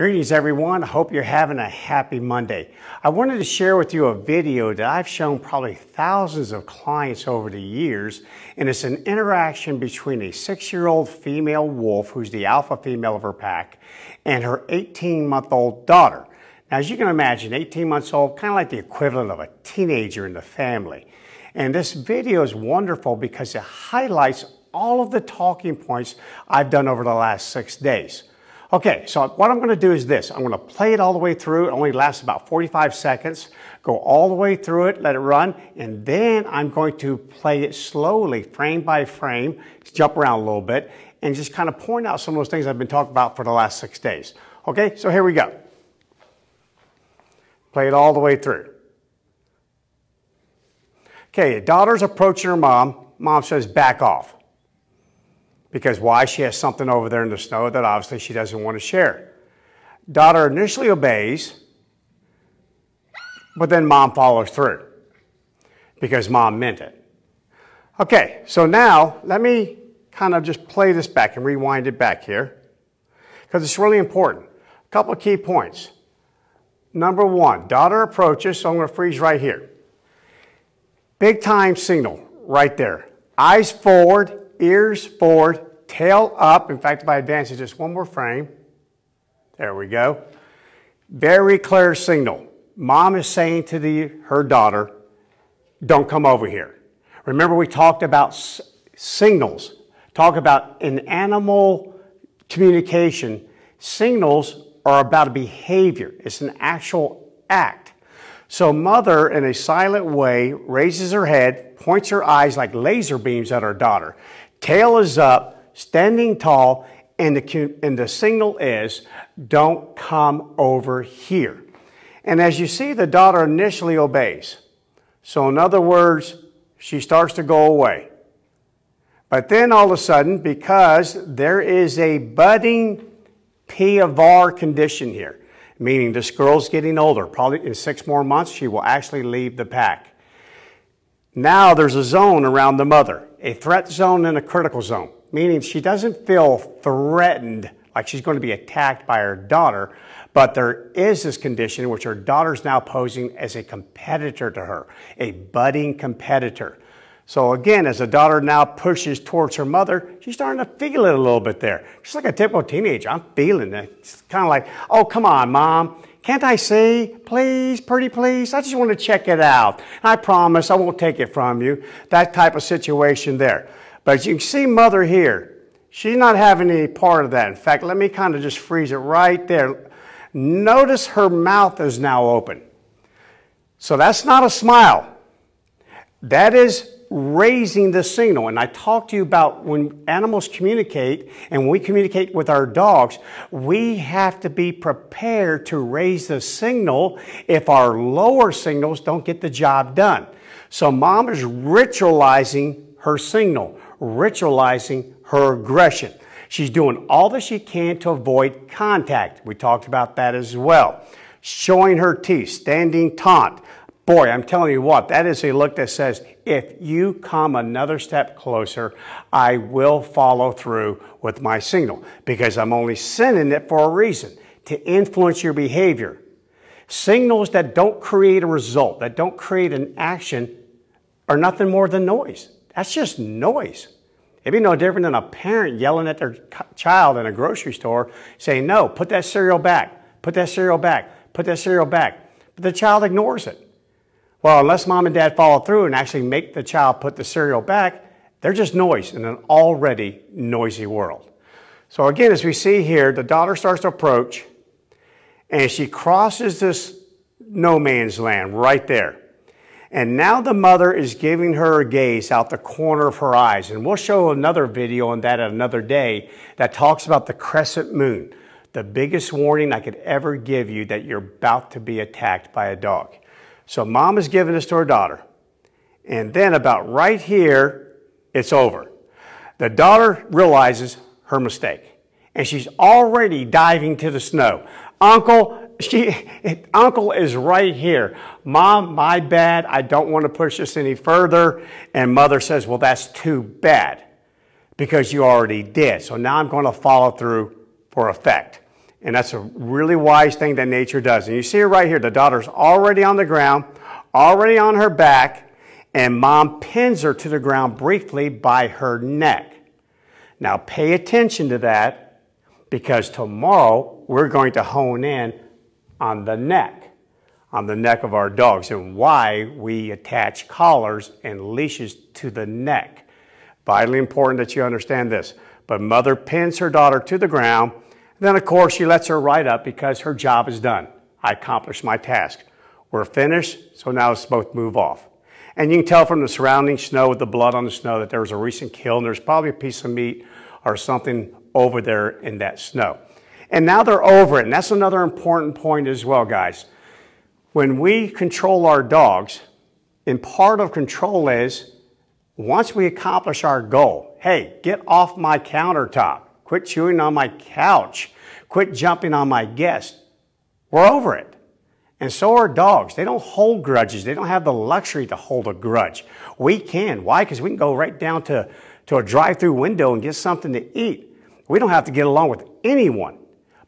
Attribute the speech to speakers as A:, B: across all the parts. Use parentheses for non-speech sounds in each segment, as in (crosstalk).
A: Greetings everyone. I hope you're having a happy Monday. I wanted to share with you a video that I've shown probably thousands of clients over the years, and it's an interaction between a six-year-old female wolf, who's the alpha female of her pack, and her 18-month-old daughter. Now, as you can imagine, 18 months old, kind of like the equivalent of a teenager in the family. And this video is wonderful because it highlights all of the talking points I've done over the last six days. Okay, so what I'm going to do is this. I'm going to play it all the way through. It only lasts about 45 seconds. Go all the way through it, let it run, and then I'm going to play it slowly, frame by frame, jump around a little bit, and just kind of point out some of those things I've been talking about for the last six days. Okay, so here we go. Play it all the way through. Okay, daughter's approaching her mom. Mom says, back off. Because why? She has something over there in the snow that obviously she doesn't want to share. Daughter initially obeys, but then mom follows through because mom meant it. Okay, so now let me kind of just play this back and rewind it back here because it's really important. A couple of key points. Number one, daughter approaches, so I'm going to freeze right here. Big time signal right there. Eyes forward, ears forward, tail up. In fact, if I advance it just one more frame, there we go. Very clear signal. Mom is saying to the, her daughter, don't come over here. Remember we talked about signals, talk about an animal communication. Signals are about a behavior. It's an actual act. So mother, in a silent way, raises her head, points her eyes like laser beams at her daughter tail is up, standing tall, and the, and the signal is, don't come over here. And as you see, the daughter initially obeys. So in other words, she starts to go away. But then all of a sudden, because there is a budding P of R condition here, meaning this girl's getting older, probably in six more months, she will actually leave the pack. Now there's a zone around the mother a threat zone and a critical zone, meaning she doesn't feel threatened like she's going to be attacked by her daughter, but there is this condition in which her daughter's now posing as a competitor to her, a budding competitor. So again, as the daughter now pushes towards her mother, she's starting to feel it a little bit there. She's like a typical teenager. I'm feeling it. It's kind of like, oh, come on, mom. Can't I see? Please, pretty please. I just want to check it out. I promise I won't take it from you. That type of situation there. But you can see mother here. She's not having any part of that. In fact, let me kind of just freeze it right there. Notice her mouth is now open. So that's not a smile. That is raising the signal. And I talked to you about when animals communicate and we communicate with our dogs, we have to be prepared to raise the signal if our lower signals don't get the job done. So mom is ritualizing her signal, ritualizing her aggression. She's doing all that she can to avoid contact. We talked about that as well. Showing her teeth, standing taunt, Boy, I'm telling you what, that is a look that says, if you come another step closer, I will follow through with my signal because I'm only sending it for a reason to influence your behavior. Signals that don't create a result, that don't create an action, are nothing more than noise. That's just noise. It'd be no different than a parent yelling at their child in a grocery store saying, No, put that cereal back, put that cereal back, put that cereal back. But the child ignores it. Well, unless mom and dad follow through and actually make the child put the cereal back, they're just noise in an already noisy world. So again, as we see here, the daughter starts to approach and she crosses this no man's land right there. And now the mother is giving her a gaze out the corner of her eyes. And we'll show another video on that another day that talks about the crescent moon, the biggest warning I could ever give you that you're about to be attacked by a dog. So mom is giving this to her daughter. And then about right here, it's over. The daughter realizes her mistake. And she's already diving to the snow. Uncle, she, (laughs) uncle is right here. Mom, my bad. I don't want to push this any further. And mother says, well, that's too bad because you already did. So now I'm going to follow through for effect. And that's a really wise thing that nature does. And you see her right here. The daughter's already on the ground, already on her back, and mom pins her to the ground briefly by her neck. Now pay attention to that because tomorrow we're going to hone in on the neck, on the neck of our dogs and why we attach collars and leashes to the neck. Vitally important that you understand this. But mother pins her daughter to the ground then of course she lets her write up because her job is done. I accomplished my task. We're finished, so now let's both move off. And you can tell from the surrounding snow with the blood on the snow that there was a recent kill and there's probably a piece of meat or something over there in that snow. And now they're over it. And that's another important point as well, guys. When we control our dogs, and part of control is once we accomplish our goal, hey, get off my countertop. Quit chewing on my couch. Quit jumping on my guest. We're over it. And so are dogs. They don't hold grudges. They don't have the luxury to hold a grudge. We can. Why? Because we can go right down to, to a drive-through window and get something to eat. We don't have to get along with anyone,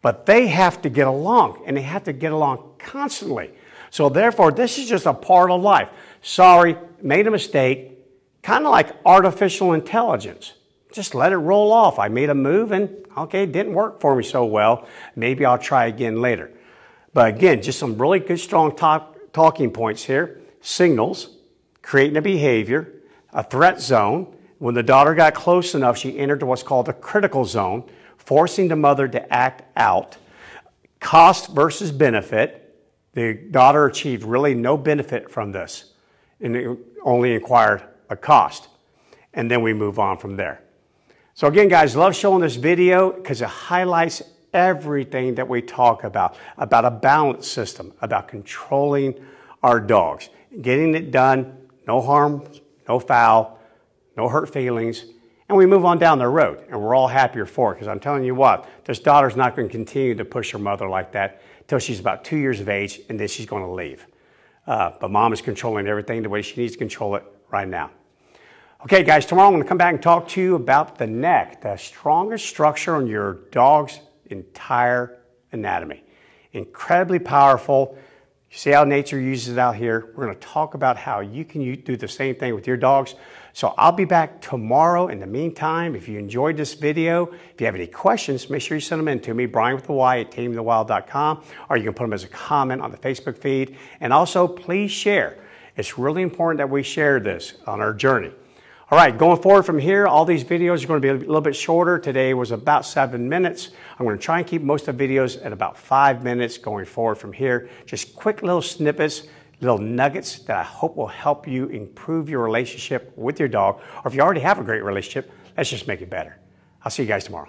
A: but they have to get along and they have to get along constantly. So therefore, this is just a part of life. Sorry, made a mistake, kind of like artificial intelligence just let it roll off. I made a move and okay, it didn't work for me so well. Maybe I'll try again later. But again, just some really good, strong talk, talking points here. Signals, creating a behavior, a threat zone. When the daughter got close enough, she entered what's called a critical zone, forcing the mother to act out. Cost versus benefit. The daughter achieved really no benefit from this and only inquired a cost. And then we move on from there. So again, guys, love showing this video because it highlights everything that we talk about, about a balance system, about controlling our dogs, getting it done, no harm, no foul, no hurt feelings, and we move on down the road and we're all happier for it because I'm telling you what, this daughter's not going to continue to push her mother like that until she's about two years of age and then she's going to leave. Uh, but mom is controlling everything the way she needs to control it right now. Okay, guys, tomorrow I'm going to come back and talk to you about the neck, the strongest structure on your dog's entire anatomy. Incredibly powerful. You see how nature uses it out here? We're going to talk about how you can do the same thing with your dogs. So I'll be back tomorrow. In the meantime, if you enjoyed this video, if you have any questions, make sure you send them in to me, Brian with the Y at tamingthewild.com, or you can put them as a comment on the Facebook feed. And also, please share. It's really important that we share this on our journey. All right, going forward from here, all these videos are gonna be a little bit shorter. Today was about seven minutes. I'm gonna try and keep most of the videos at about five minutes going forward from here. Just quick little snippets, little nuggets that I hope will help you improve your relationship with your dog. Or if you already have a great relationship, let's just make it better. I'll see you guys tomorrow.